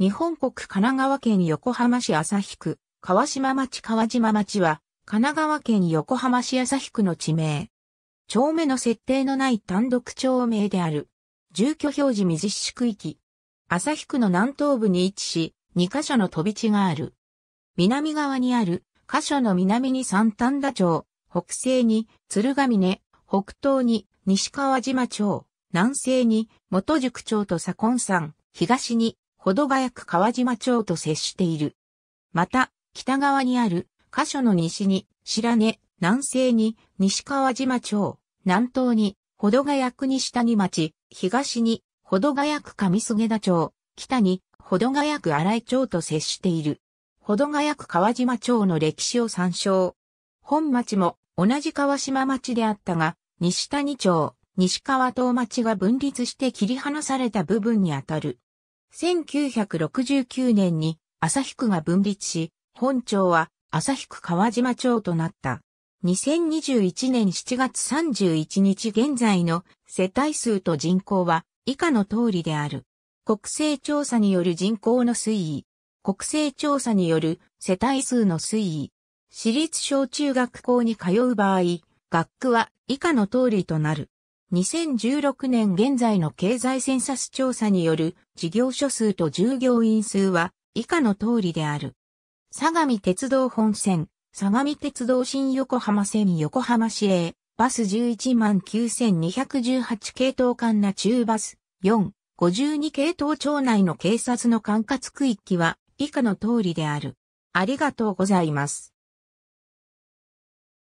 日本国神奈川県横浜市旭区、川島町川島町は、神奈川県横浜市旭区の地名。町名の設定のない単独町名である。住居表示未実施区域。旭区の南東部に位置し、2カ所の飛び地がある。南側にある、箇所の南に三反田町、北西に鶴ヶ峰、北東に西川島町、南西に元宿町と左近山、東にほどがやく川島町と接している。また、北側にある、箇所の西に、白根、南西に、西川島町、南東に、ほどがやく西谷町、東に、ほどがやく上菅田町、北に、ほどがやく荒井町と接している。ほどがやく川島町の歴史を参照。本町も同じ川島町であったが、西谷町、西川東町が分立して切り離された部分にあたる。1969年に日区が分立し、本町は日区川島町となった。2021年7月31日現在の世帯数と人口は以下の通りである。国勢調査による人口の推移。国勢調査による世帯数の推移。私立小中学校に通う場合、学区は以下の通りとなる。2016年現在の経済センサス調査による事業所数と従業員数は以下の通りである。相模鉄道本線、相模鉄道新横浜線横浜市営、バス11万9218系統管な中バス4、52系統町内の警察の管轄区域は以下の通りである。ありがとうございます。